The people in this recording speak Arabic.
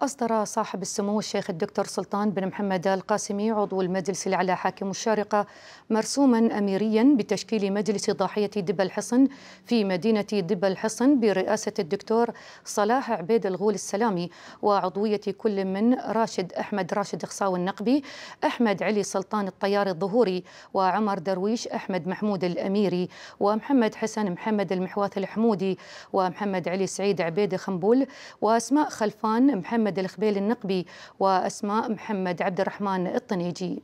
أصدر صاحب السمو الشيخ الدكتور سلطان بن محمد القاسمي عضو المجلس الأعلى حاكم الشارقة مرسوما أميريا بتشكيل مجلس ضاحية دب الحصن في مدينة دب الحصن برئاسة الدكتور صلاح عبيد الغول السلامي وعضوية كل من راشد أحمد راشد خصاو النقبي أحمد علي سلطان الطيار الظهوري وعمر درويش أحمد محمود الأميري ومحمد حسن محمد المحواث الحمودي ومحمد علي سعيد عبيد خنبول وأسماء خلفان محمد محمد الخبيل النقبي وأسماء محمد عبد الرحمن الطنيجي